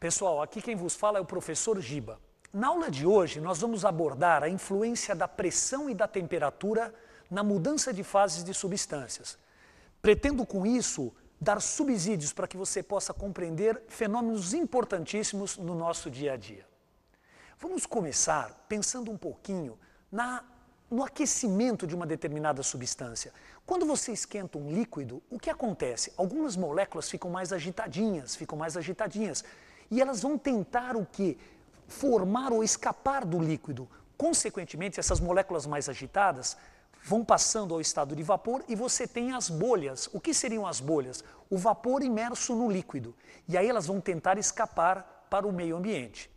Pessoal, aqui quem vos fala é o professor Giba. Na aula de hoje, nós vamos abordar a influência da pressão e da temperatura na mudança de fases de substâncias. Pretendo com isso dar subsídios para que você possa compreender fenômenos importantíssimos no nosso dia a dia. Vamos começar pensando um pouquinho na, no aquecimento de uma determinada substância. Quando você esquenta um líquido, o que acontece? Algumas moléculas ficam mais agitadinhas, ficam mais agitadinhas. E elas vão tentar o que? Formar ou escapar do líquido. Consequentemente, essas moléculas mais agitadas vão passando ao estado de vapor e você tem as bolhas. O que seriam as bolhas? O vapor imerso no líquido. E aí elas vão tentar escapar para o meio ambiente.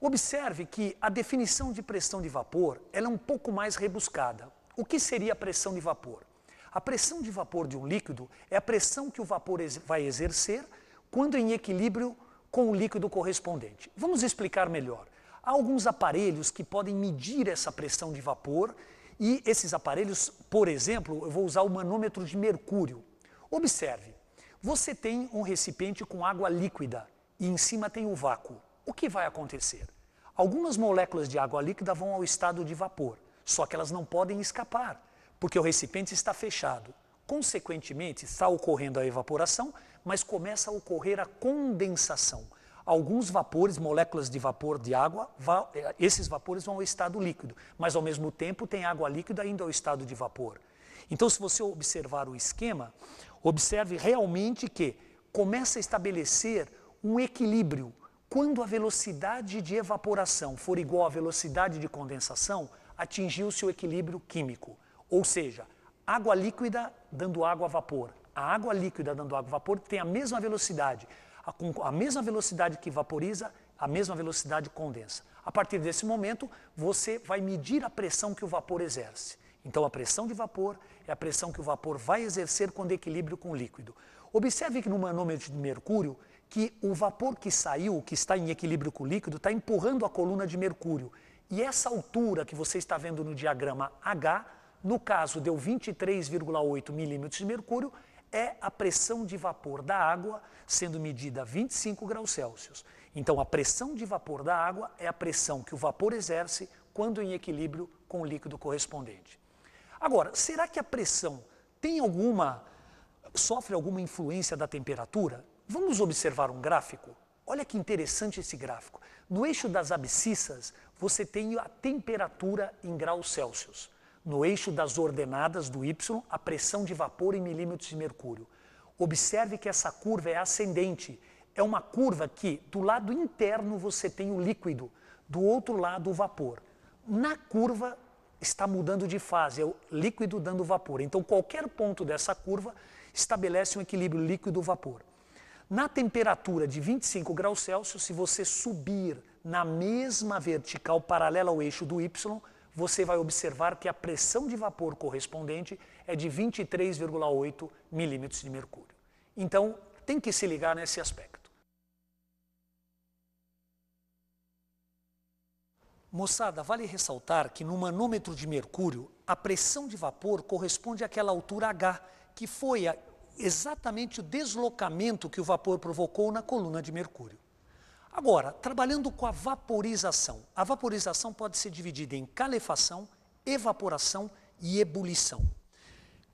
Observe que a definição de pressão de vapor é um pouco mais rebuscada. O que seria a pressão de vapor? A pressão de vapor de um líquido é a pressão que o vapor vai exercer quando em equilíbrio com o líquido correspondente. Vamos explicar melhor. Há alguns aparelhos que podem medir essa pressão de vapor e esses aparelhos, por exemplo, eu vou usar o manômetro de mercúrio. Observe, você tem um recipiente com água líquida e em cima tem o vácuo. O que vai acontecer? Algumas moléculas de água líquida vão ao estado de vapor, só que elas não podem escapar, porque o recipiente está fechado. Consequentemente, está ocorrendo a evaporação, mas começa a ocorrer a condensação. Alguns vapores, moléculas de vapor de água, va eh, esses vapores vão ao estado líquido, mas ao mesmo tempo tem água líquida indo ao estado de vapor. Então, se você observar o esquema, observe realmente que começa a estabelecer um equilíbrio. Quando a velocidade de evaporação for igual à velocidade de condensação, atingiu se o equilíbrio químico. Ou seja, água líquida dando água a vapor, a água líquida dando água vapor tem a mesma velocidade. A, a mesma velocidade que vaporiza, a mesma velocidade condensa. A partir desse momento, você vai medir a pressão que o vapor exerce. Então, a pressão de vapor é a pressão que o vapor vai exercer quando equilíbrio com o líquido. Observe que no manômetro de mercúrio, que o vapor que saiu, que está em equilíbrio com o líquido, está empurrando a coluna de mercúrio. E essa altura que você está vendo no diagrama H, no caso deu 23,8 milímetros de mercúrio, é a pressão de vapor da água sendo medida a 25 graus Celsius. Então, a pressão de vapor da água é a pressão que o vapor exerce quando em equilíbrio com o líquido correspondente. Agora, será que a pressão tem alguma sofre alguma influência da temperatura? Vamos observar um gráfico. Olha que interessante esse gráfico. No eixo das abscissas, você tem a temperatura em graus Celsius no eixo das ordenadas do Y, a pressão de vapor em milímetros de mercúrio. Observe que essa curva é ascendente. É uma curva que, do lado interno, você tem o líquido, do outro lado, o vapor. Na curva, está mudando de fase, é o líquido dando vapor. Então, qualquer ponto dessa curva estabelece um equilíbrio líquido-vapor. Na temperatura de 25 graus Celsius, se você subir na mesma vertical paralela ao eixo do Y, você vai observar que a pressão de vapor correspondente é de 23,8 milímetros de mercúrio. Então, tem que se ligar nesse aspecto. Moçada, vale ressaltar que no manômetro de mercúrio, a pressão de vapor corresponde àquela altura H, que foi exatamente o deslocamento que o vapor provocou na coluna de mercúrio. Agora, trabalhando com a vaporização. A vaporização pode ser dividida em calefação, evaporação e ebulição.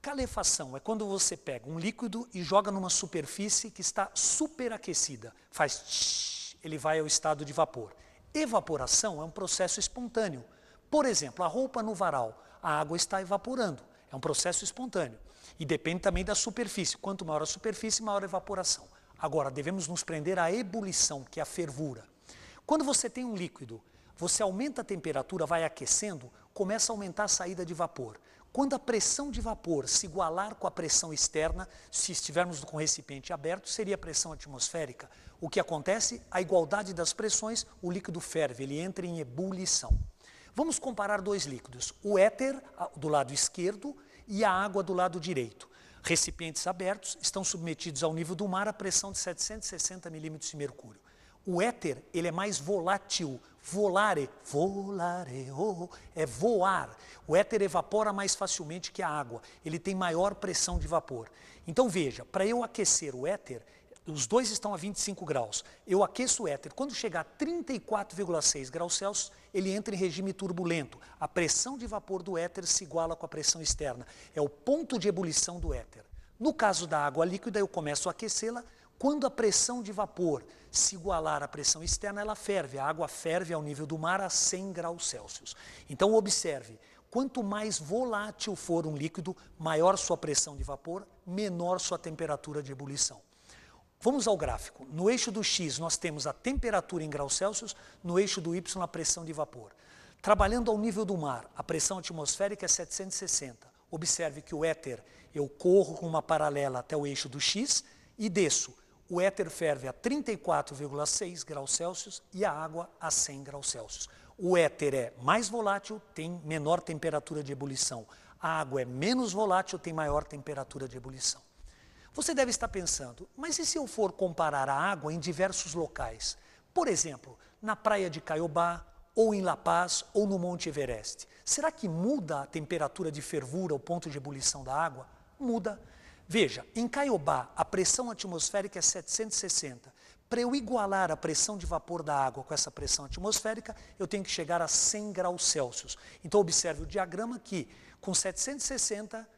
Calefação é quando você pega um líquido e joga numa superfície que está superaquecida. Faz tsh, ele vai ao estado de vapor. Evaporação é um processo espontâneo. Por exemplo, a roupa no varal, a água está evaporando. É um processo espontâneo. E depende também da superfície. Quanto maior a superfície, maior a evaporação. Agora, devemos nos prender à ebulição, que é a fervura. Quando você tem um líquido, você aumenta a temperatura, vai aquecendo, começa a aumentar a saída de vapor. Quando a pressão de vapor se igualar com a pressão externa, se estivermos com o recipiente aberto, seria a pressão atmosférica. O que acontece? A igualdade das pressões, o líquido ferve, ele entra em ebulição. Vamos comparar dois líquidos, o éter do lado esquerdo e a água do lado direito. Recipientes abertos estão submetidos ao nível do mar à pressão de 760 milímetros de mercúrio. O éter, ele é mais volátil, volare, volare, oh, é voar. O éter evapora mais facilmente que a água, ele tem maior pressão de vapor. Então veja, para eu aquecer o éter, os dois estão a 25 graus. Eu aqueço o éter. Quando chegar a 34,6 graus Celsius, ele entra em regime turbulento. A pressão de vapor do éter se iguala com a pressão externa. É o ponto de ebulição do éter. No caso da água líquida, eu começo a aquecê-la. Quando a pressão de vapor se igualar à pressão externa, ela ferve. A água ferve ao nível do mar a 100 graus Celsius. Então, observe. Quanto mais volátil for um líquido, maior sua pressão de vapor, menor sua temperatura de ebulição. Vamos ao gráfico. No eixo do X nós temos a temperatura em graus Celsius, no eixo do Y a pressão de vapor. Trabalhando ao nível do mar, a pressão atmosférica é 760. Observe que o éter, eu corro com uma paralela até o eixo do X e desço. O éter ferve a 34,6 graus Celsius e a água a 100 graus Celsius. O éter é mais volátil, tem menor temperatura de ebulição. A água é menos volátil, tem maior temperatura de ebulição. Você deve estar pensando, mas e se eu for comparar a água em diversos locais? Por exemplo, na praia de Caiobá, ou em La Paz, ou no Monte Everest. Será que muda a temperatura de fervura, o ponto de ebulição da água? Muda. Veja, em Caiobá, a pressão atmosférica é 760. Para eu igualar a pressão de vapor da água com essa pressão atmosférica, eu tenho que chegar a 100 graus Celsius. Então, observe o diagrama que, com 760,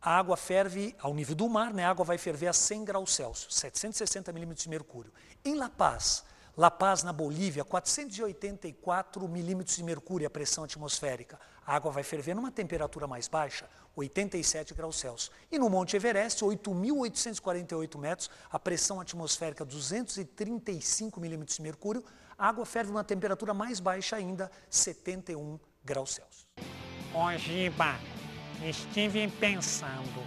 a água ferve ao nível do mar, né? a água vai ferver a 100 graus Celsius, 760 milímetros de mercúrio. Em La Paz, La Paz, na Bolívia, 484 milímetros de mercúrio, é a pressão atmosférica. A água vai ferver numa temperatura mais baixa, 87 graus Celsius. E no Monte Everest, 8.848 metros, a pressão atmosférica 235 milímetros de mercúrio, a água ferve numa temperatura mais baixa ainda, 71 graus Celsius. Ojiba. Estive pensando,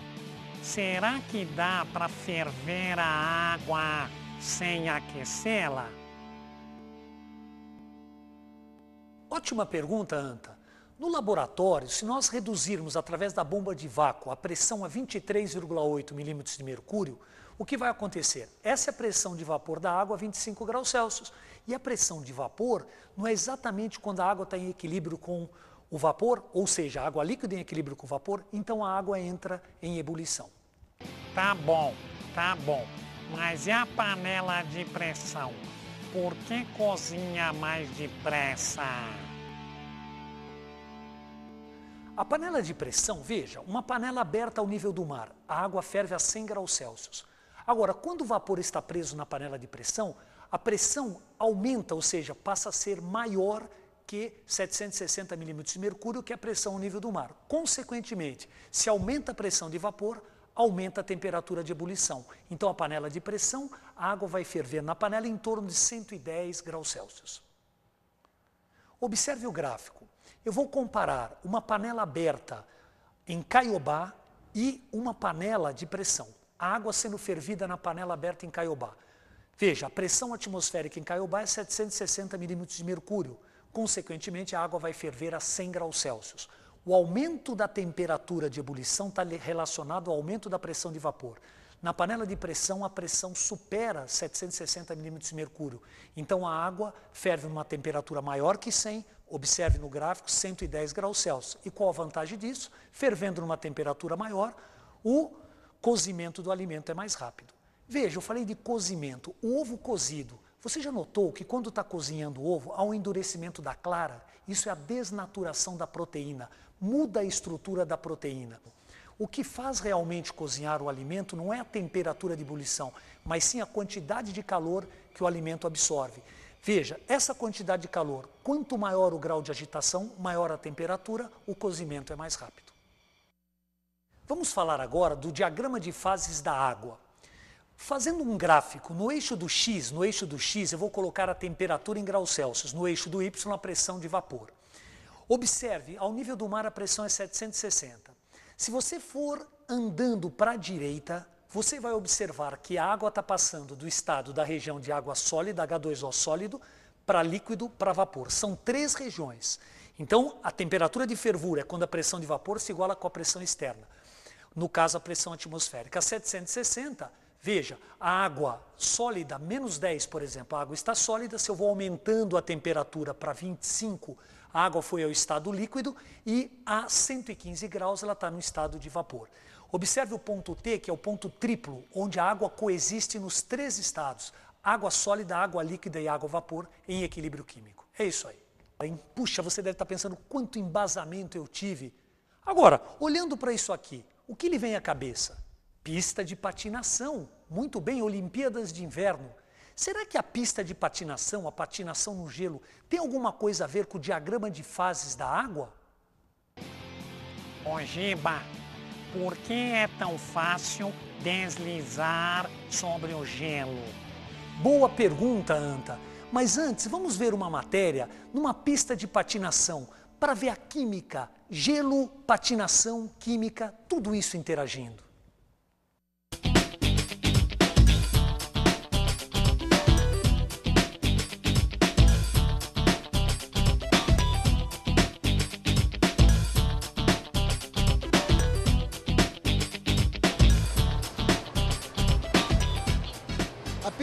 será que dá para ferver a água sem aquecê-la? Ótima pergunta, Anta. No laboratório, se nós reduzirmos através da bomba de vácuo a pressão a 23,8 milímetros de mercúrio, o que vai acontecer? Essa é a pressão de vapor da água a 25 graus Celsius. E a pressão de vapor não é exatamente quando a água está em equilíbrio com o vapor, ou seja, água líquida em equilíbrio com o vapor, então a água entra em ebulição. Tá bom, tá bom. Mas e a panela de pressão? Por que cozinha mais depressa? A panela de pressão, veja, uma panela aberta ao nível do mar, a água ferve a 100 graus Celsius. Agora, quando o vapor está preso na panela de pressão, a pressão aumenta, ou seja, passa a ser maior que 760 milímetros de mercúrio, que é a pressão ao nível do mar. Consequentemente, se aumenta a pressão de vapor, aumenta a temperatura de ebulição. Então, a panela de pressão, a água vai ferver na panela em torno de 110 graus Celsius. Observe o gráfico. Eu vou comparar uma panela aberta em Caiobá e uma panela de pressão. A água sendo fervida na panela aberta em Caiobá. Veja, a pressão atmosférica em Caiobá é 760 milímetros de mercúrio. Consequentemente, a água vai ferver a 100 graus Celsius. O aumento da temperatura de ebulição está relacionado ao aumento da pressão de vapor. Na panela de pressão, a pressão supera 760 milímetros de mercúrio. Então, a água ferve uma temperatura maior que 100, observe no gráfico, 110 graus Celsius. E qual a vantagem disso? Fervendo numa temperatura maior, o cozimento do alimento é mais rápido. Veja, eu falei de cozimento. O ovo cozido você já notou que quando está cozinhando o ovo, há um endurecimento da clara? Isso é a desnaturação da proteína, muda a estrutura da proteína. O que faz realmente cozinhar o alimento não é a temperatura de ebulição, mas sim a quantidade de calor que o alimento absorve. Veja, essa quantidade de calor, quanto maior o grau de agitação, maior a temperatura, o cozimento é mais rápido. Vamos falar agora do diagrama de fases da água. Fazendo um gráfico no eixo do X, no eixo do X eu vou colocar a temperatura em graus Celsius, no eixo do Y a pressão de vapor. Observe, ao nível do mar a pressão é 760. Se você for andando para a direita, você vai observar que a água está passando do estado da região de água sólida, H2O sólido, para líquido, para vapor. São três regiões. Então, a temperatura de fervura é quando a pressão de vapor se iguala com a pressão externa. No caso, a pressão atmosférica. é 760 Veja, a água sólida, menos 10, por exemplo, a água está sólida, se eu vou aumentando a temperatura para 25, a água foi ao estado líquido e a 115 graus ela está no estado de vapor. Observe o ponto T, que é o ponto triplo, onde a água coexiste nos três estados, água sólida, água líquida e água vapor, em equilíbrio químico. É isso aí. Puxa, você deve estar tá pensando quanto embasamento eu tive. Agora, olhando para isso aqui, o que lhe vem à cabeça? pista de patinação. Muito bem, Olimpíadas de Inverno. Será que a pista de patinação, a patinação no gelo, tem alguma coisa a ver com o diagrama de fases da água? Ojiba, por que é tão fácil deslizar sobre o gelo? Boa pergunta, Anta. Mas antes, vamos ver uma matéria numa pista de patinação para ver a química, gelo, patinação, química, tudo isso interagindo.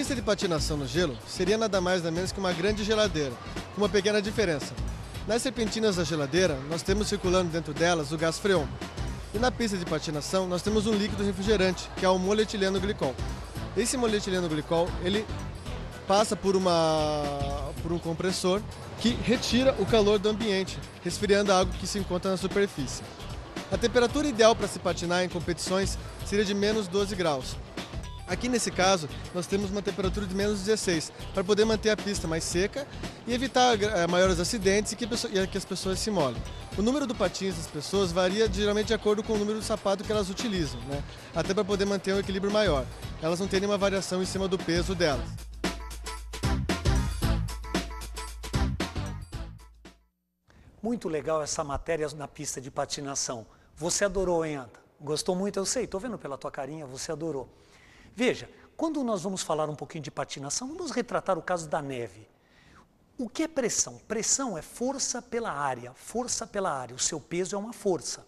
pista de patinação no gelo seria nada mais nada menos que uma grande geladeira, com uma pequena diferença. Nas serpentinas da geladeira, nós temos circulando dentro delas o gás freon. E na pista de patinação, nós temos um líquido refrigerante, que é o moletileno glicol. Esse moletileno glicol, ele passa por, uma, por um compressor que retira o calor do ambiente, resfriando a água que se encontra na superfície. A temperatura ideal para se patinar em competições seria de menos 12 graus, Aqui nesse caso, nós temos uma temperatura de menos 16, para poder manter a pista mais seca e evitar eh, maiores acidentes e que, e que as pessoas se molhem. O número do patins das pessoas varia geralmente de acordo com o número do sapato que elas utilizam, né? até para poder manter um equilíbrio maior. Elas não têm nenhuma variação em cima do peso delas. Muito legal essa matéria na pista de patinação. Você adorou, hein, Anta? Gostou muito, eu sei, estou vendo pela tua carinha, você adorou. Veja, quando nós vamos falar um pouquinho de patinação, vamos retratar o caso da neve. O que é pressão? Pressão é força pela área, força pela área. O seu peso é uma força.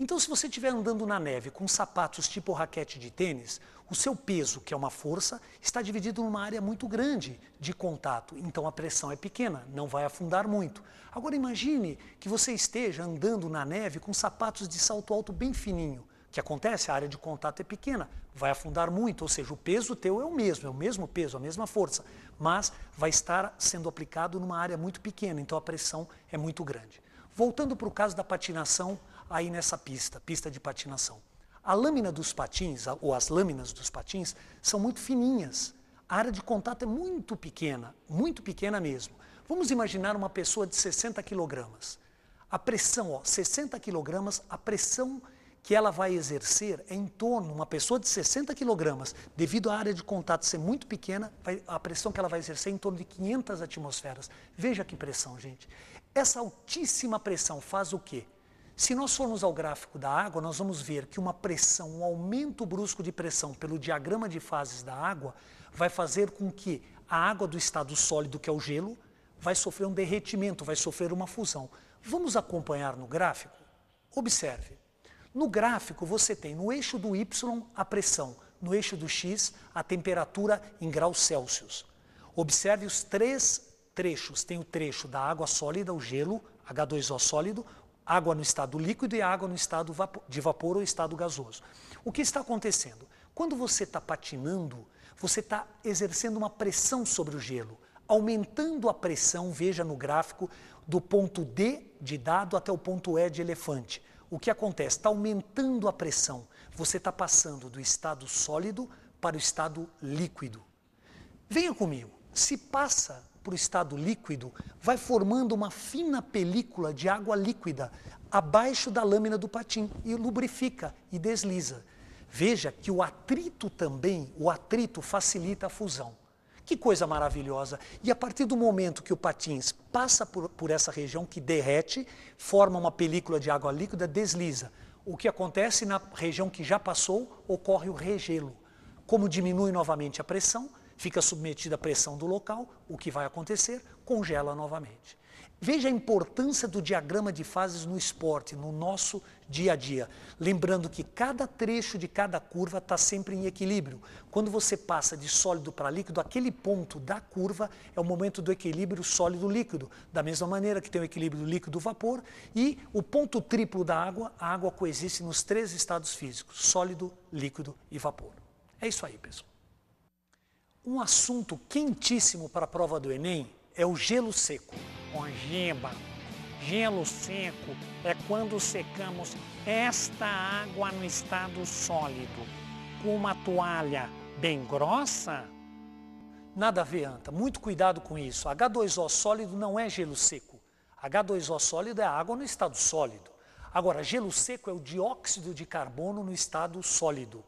Então, se você estiver andando na neve com sapatos tipo raquete de tênis, o seu peso, que é uma força, está dividido numa área muito grande de contato. Então, a pressão é pequena, não vai afundar muito. Agora, imagine que você esteja andando na neve com sapatos de salto alto bem fininho que acontece? A área de contato é pequena, vai afundar muito, ou seja, o peso teu é o mesmo, é o mesmo peso, a mesma força, mas vai estar sendo aplicado numa área muito pequena, então a pressão é muito grande. Voltando para o caso da patinação, aí nessa pista, pista de patinação. A lâmina dos patins, ou as lâminas dos patins, são muito fininhas. A área de contato é muito pequena, muito pequena mesmo. Vamos imaginar uma pessoa de 60 quilogramas. A pressão, ó, 60 quilogramas, a pressão que ela vai exercer é em torno, uma pessoa de 60 quilogramas, devido à área de contato ser muito pequena, vai, a pressão que ela vai exercer é em torno de 500 atmosferas. Veja que pressão, gente. Essa altíssima pressão faz o quê? Se nós formos ao gráfico da água, nós vamos ver que uma pressão, um aumento brusco de pressão pelo diagrama de fases da água, vai fazer com que a água do estado sólido, que é o gelo, vai sofrer um derretimento, vai sofrer uma fusão. Vamos acompanhar no gráfico? Observe. No gráfico, você tem no eixo do Y a pressão, no eixo do X a temperatura em graus Celsius. Observe os três trechos: tem o trecho da água sólida, o gelo, H2O sólido, água no estado líquido e água no estado de vapor ou estado gasoso. O que está acontecendo? Quando você está patinando, você está exercendo uma pressão sobre o gelo, aumentando a pressão, veja no gráfico, do ponto D de dado até o ponto E de elefante o que acontece? Está aumentando a pressão. Você está passando do estado sólido para o estado líquido. Venha comigo. Se passa para o estado líquido, vai formando uma fina película de água líquida abaixo da lâmina do patim e lubrifica e desliza. Veja que o atrito também, o atrito facilita a fusão. Que coisa maravilhosa! E a partir do momento que o patins passa por, por essa região que derrete, forma uma película de água líquida, desliza. O que acontece na região que já passou, ocorre o regelo. Como diminui novamente a pressão, fica submetida à pressão do local, o que vai acontecer? Congela novamente. Veja a importância do diagrama de fases no esporte, no nosso dia a dia. Lembrando que cada trecho de cada curva está sempre em equilíbrio. Quando você passa de sólido para líquido, aquele ponto da curva é o momento do equilíbrio sólido-líquido. Da mesma maneira que tem o equilíbrio líquido-vapor e o ponto triplo da água, a água coexiste nos três estados físicos: sólido, líquido e vapor. É isso aí, pessoal. Um assunto quentíssimo para a prova do Enem é o gelo seco. Ongiba gelo seco é quando secamos esta água no estado sólido com uma toalha bem grossa? Nada a ver, Anta. Muito cuidado com isso. H2O sólido não é gelo seco. H2O sólido é água no estado sólido. Agora, gelo seco é o dióxido de carbono no estado sólido.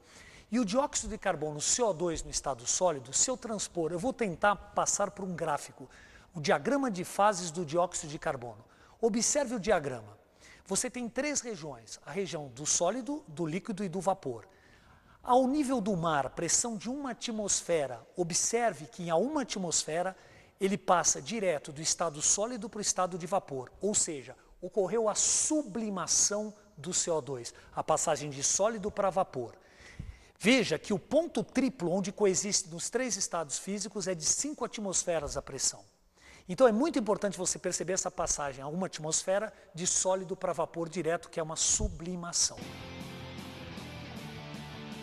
E o dióxido de carbono, CO2 no estado sólido, se eu transpor, eu vou tentar passar por um gráfico, o diagrama de fases do dióxido de carbono. Observe o diagrama. Você tem três regiões: a região do sólido, do líquido e do vapor. Ao nível do mar, pressão de uma atmosfera. Observe que em uma atmosfera ele passa direto do estado sólido para o estado de vapor, ou seja, ocorreu a sublimação do CO2, a passagem de sólido para vapor. Veja que o ponto triplo onde coexistem os três estados físicos é de 5 atmosferas a pressão. Então é muito importante você perceber essa passagem alguma atmosfera de sólido para vapor direto, que é uma sublimação.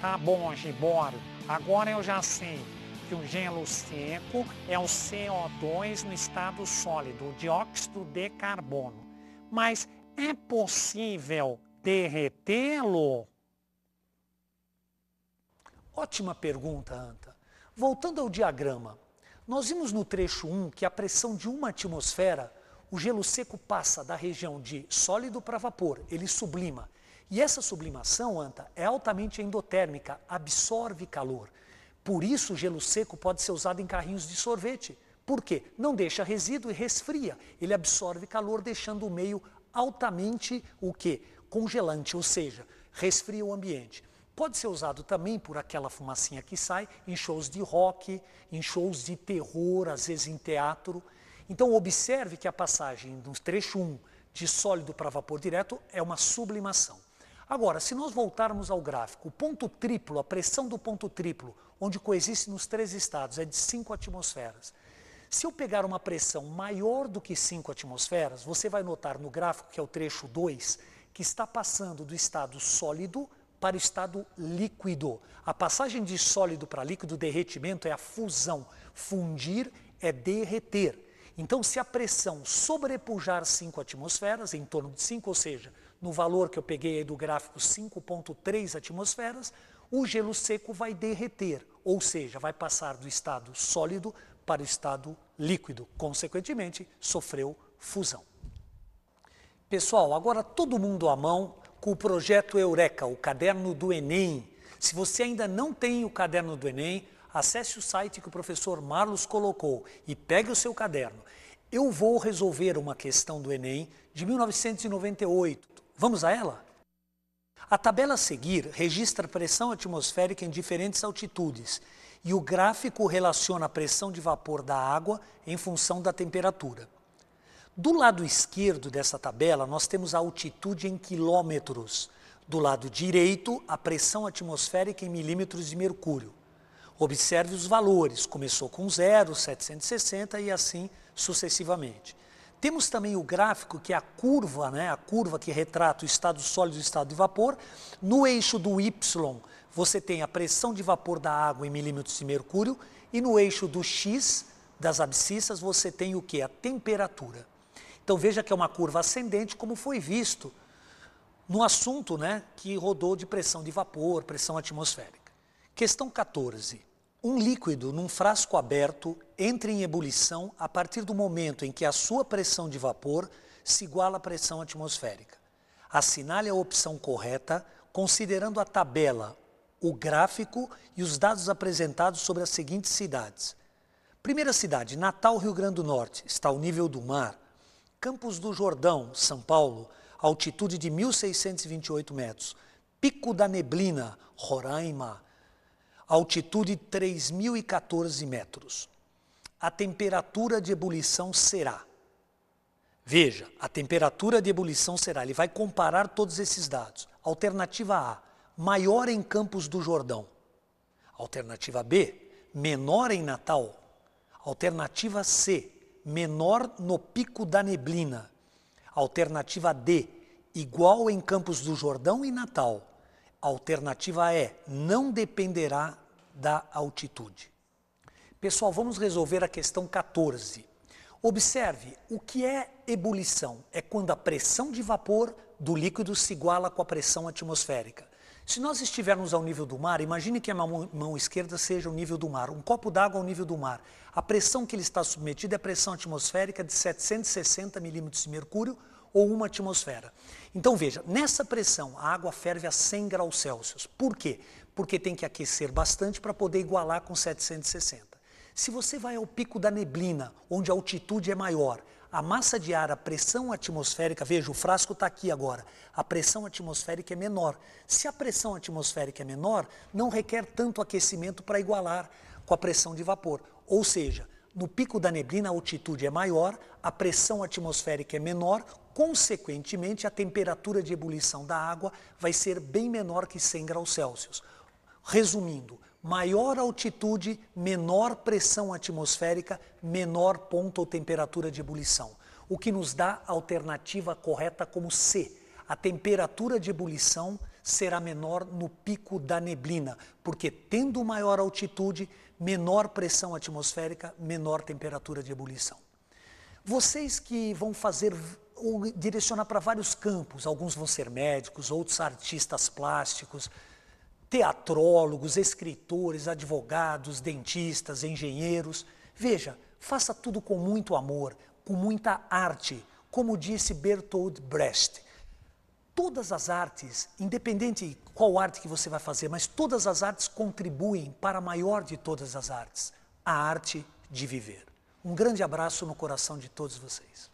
Tá bom, Gibório. Agora eu já sei que o gelo seco é o CO2 no estado sólido, o dióxido de carbono. Mas é possível derretê-lo? Ótima pergunta, Anta. Voltando ao diagrama, nós vimos no trecho 1 que a pressão de uma atmosfera, o gelo seco passa da região de sólido para vapor, ele sublima. E essa sublimação, Anta, é altamente endotérmica, absorve calor. Por isso o gelo seco pode ser usado em carrinhos de sorvete. Por quê? Não deixa resíduo e resfria. Ele absorve calor, deixando o meio altamente o quê? Congelante, ou seja, resfria o ambiente pode ser usado também por aquela fumacinha que sai em shows de rock, em shows de terror, às vezes em teatro. Então observe que a passagem do trecho 1 de sólido para vapor direto é uma sublimação. Agora, se nós voltarmos ao gráfico, o ponto triplo, a pressão do ponto triplo, onde coexiste nos três estados, é de 5 atmosferas. Se eu pegar uma pressão maior do que 5 atmosferas, você vai notar no gráfico, que é o trecho 2, que está passando do estado sólido para o estado líquido. A passagem de sólido para líquido, derretimento, é a fusão. Fundir é derreter. Então, se a pressão sobrepujar 5 atmosferas, em torno de 5, ou seja, no valor que eu peguei aí do gráfico 5,3 atmosferas, o gelo seco vai derreter, ou seja, vai passar do estado sólido para o estado líquido. Consequentemente, sofreu fusão. Pessoal, agora todo mundo à mão com o projeto Eureka, o caderno do Enem. Se você ainda não tem o caderno do Enem, acesse o site que o professor Marlos colocou e pegue o seu caderno. Eu vou resolver uma questão do Enem de 1998. Vamos a ela? A tabela a seguir registra pressão atmosférica em diferentes altitudes e o gráfico relaciona a pressão de vapor da água em função da temperatura. Do lado esquerdo dessa tabela, nós temos a altitude em quilômetros. Do lado direito, a pressão atmosférica em milímetros de mercúrio. Observe os valores, começou com 0, 760 e assim sucessivamente. Temos também o gráfico que é a curva, né, a curva que retrata o estado sólido e o estado de vapor. No eixo do Y, você tem a pressão de vapor da água em milímetros de mercúrio e no eixo do X, das abscissas, você tem o que? A temperatura. Então veja que é uma curva ascendente, como foi visto no assunto né, que rodou de pressão de vapor, pressão atmosférica. Questão 14. Um líquido num frasco aberto entra em ebulição a partir do momento em que a sua pressão de vapor se iguala à pressão atmosférica. Assinale a opção correta considerando a tabela, o gráfico e os dados apresentados sobre as seguintes cidades. Primeira cidade, Natal, Rio Grande do Norte, está ao nível do mar, Campos do Jordão, São Paulo, altitude de 1.628 metros. Pico da Neblina, Roraima, altitude 3.014 metros. A temperatura de ebulição será. Veja, a temperatura de ebulição será. Ele vai comparar todos esses dados. Alternativa A, maior em Campos do Jordão. Alternativa B, menor em Natal. Alternativa C, menor no pico da neblina. Alternativa D, igual em Campos do Jordão e Natal. Alternativa E, não dependerá da altitude. Pessoal, vamos resolver a questão 14. Observe, o que é ebulição? É quando a pressão de vapor do líquido se iguala com a pressão atmosférica. Se nós estivermos ao nível do mar, imagine que a mão, esquerda seja o nível do mar, um copo d'água ao nível do mar. A pressão que ele está submetido é a pressão atmosférica de 760 milímetros de mercúrio ou uma atmosfera. Então veja, nessa pressão a água ferve a 100 graus Celsius. Por quê? Porque tem que aquecer bastante para poder igualar com 760. Se você vai ao pico da neblina, onde a altitude é maior, a massa de ar, a pressão atmosférica, veja, o frasco está aqui agora. A pressão atmosférica é menor. Se a pressão atmosférica é menor, não requer tanto aquecimento para igualar com a pressão de vapor. Ou seja, no pico da neblina a altitude é maior, a pressão atmosférica é menor, consequentemente a temperatura de ebulição da água vai ser bem menor que 100 graus Celsius. Resumindo, maior altitude, menor pressão atmosférica, menor ponto ou temperatura de ebulição, o que nos dá a alternativa correta como C. A temperatura de ebulição será menor no pico da neblina, porque tendo maior altitude, menor pressão atmosférica, menor temperatura de ebulição. Vocês que vão fazer ou direcionar para vários campos, alguns vão ser médicos, outros artistas plásticos, teatrólogos, escritores, advogados, dentistas, engenheiros. Veja, faça tudo com muito amor, com muita arte, como disse Bertold Brecht. Todas as artes, independente qual arte que você vai fazer, mas todas as artes contribuem para a maior de todas as artes, a arte de viver. Um grande abraço no coração de todos vocês.